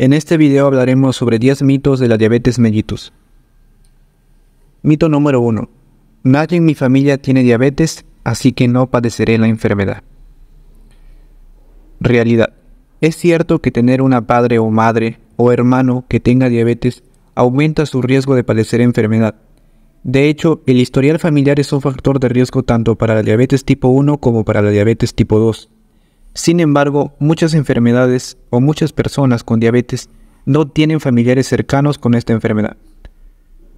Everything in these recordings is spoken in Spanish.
En este video hablaremos sobre 10 mitos de la diabetes mellitus. Mito número 1. Nadie en mi familia tiene diabetes, así que no padeceré la enfermedad. Realidad. Es cierto que tener una padre o madre o hermano que tenga diabetes aumenta su riesgo de padecer enfermedad. De hecho, el historial familiar es un factor de riesgo tanto para la diabetes tipo 1 como para la diabetes tipo 2. Sin embargo, muchas enfermedades o muchas personas con diabetes no tienen familiares cercanos con esta enfermedad.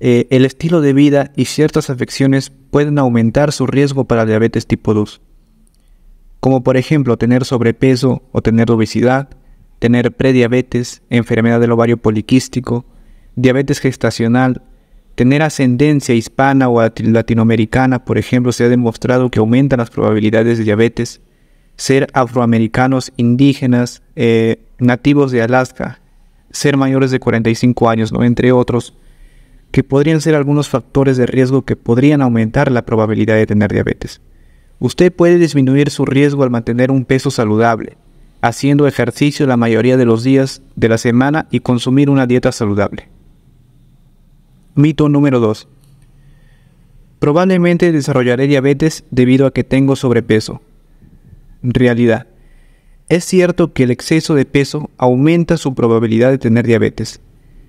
Eh, el estilo de vida y ciertas afecciones pueden aumentar su riesgo para diabetes tipo 2, como por ejemplo tener sobrepeso o tener obesidad, tener prediabetes, enfermedad del ovario poliquístico, diabetes gestacional, tener ascendencia hispana o latinoamericana, por ejemplo, se ha demostrado que aumentan las probabilidades de diabetes, ser afroamericanos indígenas eh, nativos de Alaska, ser mayores de 45 años, entre otros, que podrían ser algunos factores de riesgo que podrían aumentar la probabilidad de tener diabetes. Usted puede disminuir su riesgo al mantener un peso saludable, haciendo ejercicio la mayoría de los días de la semana y consumir una dieta saludable. Mito número 2. Probablemente desarrollaré diabetes debido a que tengo sobrepeso realidad. Es cierto que el exceso de peso aumenta su probabilidad de tener diabetes.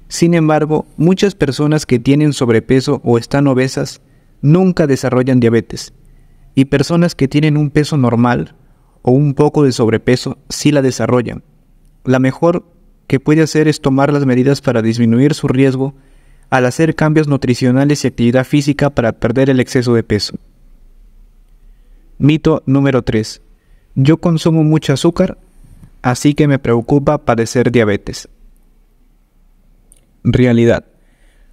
Sin embargo, muchas personas que tienen sobrepeso o están obesas nunca desarrollan diabetes. Y personas que tienen un peso normal o un poco de sobrepeso sí la desarrollan. La mejor que puede hacer es tomar las medidas para disminuir su riesgo al hacer cambios nutricionales y actividad física para perder el exceso de peso. Mito número 3. Yo consumo mucho azúcar, así que me preocupa padecer diabetes. Realidad.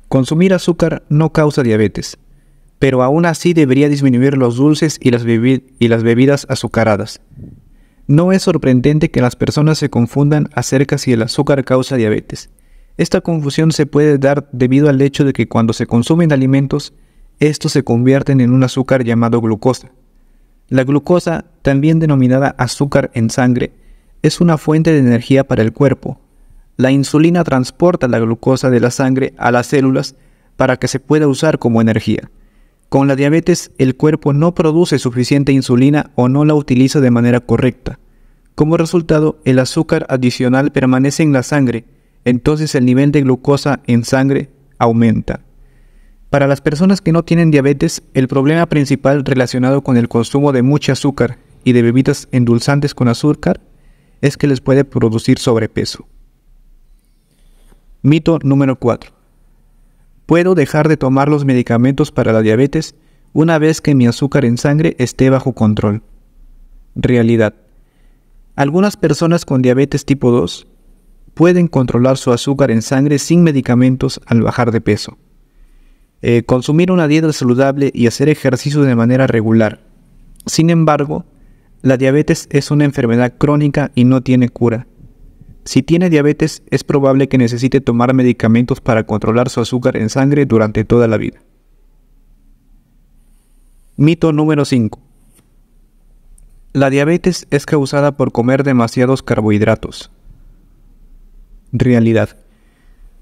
Consumir azúcar no causa diabetes, pero aún así debería disminuir los dulces y las, y las bebidas azucaradas. No es sorprendente que las personas se confundan acerca si el azúcar causa diabetes. Esta confusión se puede dar debido al hecho de que cuando se consumen alimentos, estos se convierten en un azúcar llamado glucosa, la glucosa, también denominada azúcar en sangre, es una fuente de energía para el cuerpo. La insulina transporta la glucosa de la sangre a las células para que se pueda usar como energía. Con la diabetes, el cuerpo no produce suficiente insulina o no la utiliza de manera correcta. Como resultado, el azúcar adicional permanece en la sangre, entonces el nivel de glucosa en sangre aumenta. Para las personas que no tienen diabetes, el problema principal relacionado con el consumo de mucho azúcar y de bebidas endulzantes con azúcar es que les puede producir sobrepeso. Mito número 4. Puedo dejar de tomar los medicamentos para la diabetes una vez que mi azúcar en sangre esté bajo control. Realidad. Algunas personas con diabetes tipo 2 pueden controlar su azúcar en sangre sin medicamentos al bajar de peso. Eh, consumir una dieta saludable y hacer ejercicio de manera regular. Sin embargo, la diabetes es una enfermedad crónica y no tiene cura. Si tiene diabetes, es probable que necesite tomar medicamentos para controlar su azúcar en sangre durante toda la vida. Mito número 5. La diabetes es causada por comer demasiados carbohidratos. Realidad.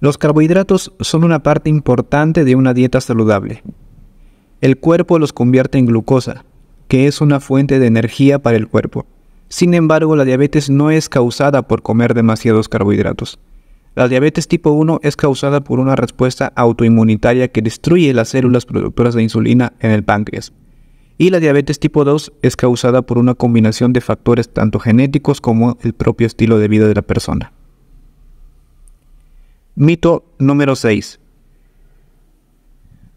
Los carbohidratos son una parte importante de una dieta saludable. El cuerpo los convierte en glucosa, que es una fuente de energía para el cuerpo. Sin embargo, la diabetes no es causada por comer demasiados carbohidratos. La diabetes tipo 1 es causada por una respuesta autoinmunitaria que destruye las células productoras de insulina en el páncreas. Y la diabetes tipo 2 es causada por una combinación de factores tanto genéticos como el propio estilo de vida de la persona. Mito número 6.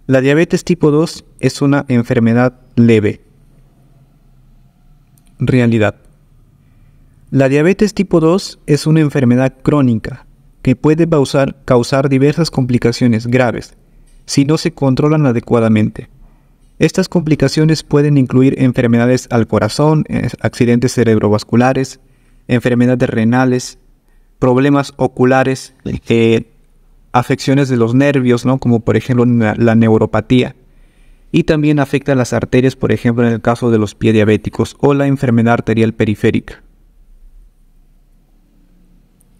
La diabetes tipo 2 es una enfermedad leve. Realidad. La diabetes tipo 2 es una enfermedad crónica que puede causar, causar diversas complicaciones graves si no se controlan adecuadamente. Estas complicaciones pueden incluir enfermedades al corazón, eh, accidentes cerebrovasculares, enfermedades renales, problemas oculares, eh, afecciones de los nervios, Como por ejemplo la, neuropatía. Y también afecta a las arterias, por ejemplo, en el caso de los pies diabéticos o la enfermedad arterial periférica.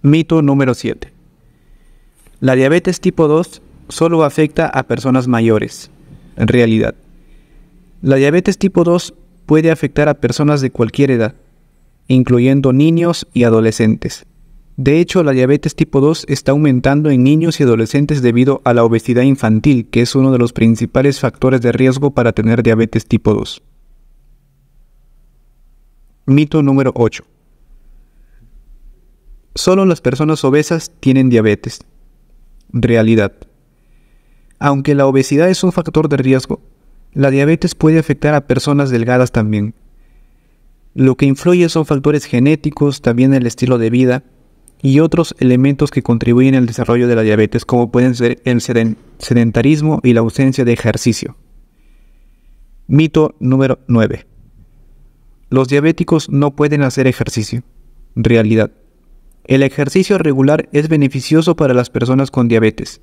Mito número 7. La diabetes tipo 2 solo afecta a personas mayores, en realidad. La diabetes tipo 2 puede afectar a personas de cualquier edad, incluyendo niños y adolescentes. De hecho, la diabetes tipo 2 está aumentando en niños y adolescentes debido a la obesidad infantil, que es uno de los principales factores de riesgo para tener diabetes tipo 2. Mito número 8. Solo las personas obesas tienen diabetes. Realidad. Aunque la obesidad es un factor de riesgo, la diabetes puede afectar a personas delgadas también. Lo que influye son factores genéticos, también el estilo de vida, y otros elementos que contribuyen al desarrollo de la diabetes, como pueden ser el sedentarismo y la ausencia de ejercicio. Mito número 9. Los diabéticos no pueden hacer ejercicio. Realidad. El ejercicio regular es beneficioso para las personas con diabetes.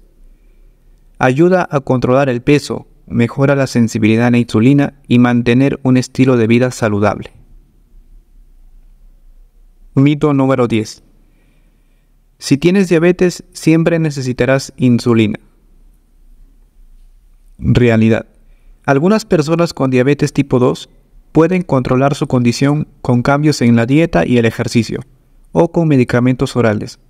Ayuda a controlar el peso, mejora la sensibilidad a la insulina y mantener un estilo de vida saludable. Mito número 10. Si tienes diabetes, siempre necesitarás insulina. Realidad. Algunas personas con diabetes tipo 2 pueden controlar su condición con cambios en la dieta y el ejercicio, o con medicamentos orales.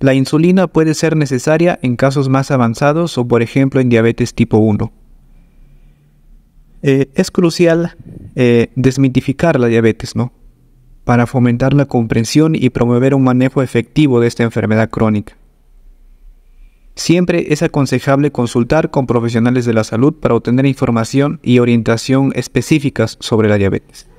La insulina puede ser necesaria en casos más avanzados o por ejemplo en diabetes tipo 1. Eh, es crucial eh, desmitificar la diabetes, ¿no? para fomentar la comprensión y promover un manejo efectivo de esta enfermedad crónica. Siempre es aconsejable consultar con profesionales de la salud para obtener información y orientación específicas sobre la diabetes.